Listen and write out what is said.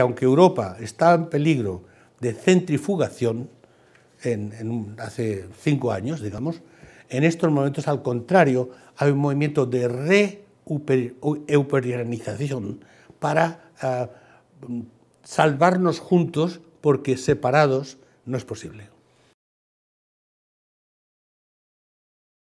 Aunque Europa estaba en peligro de centrifugación, en, hace cinco años, digamos, en estos momentos, al contrario, hay un movimiento de re para eh, salvarnos juntos porque separados no es posible.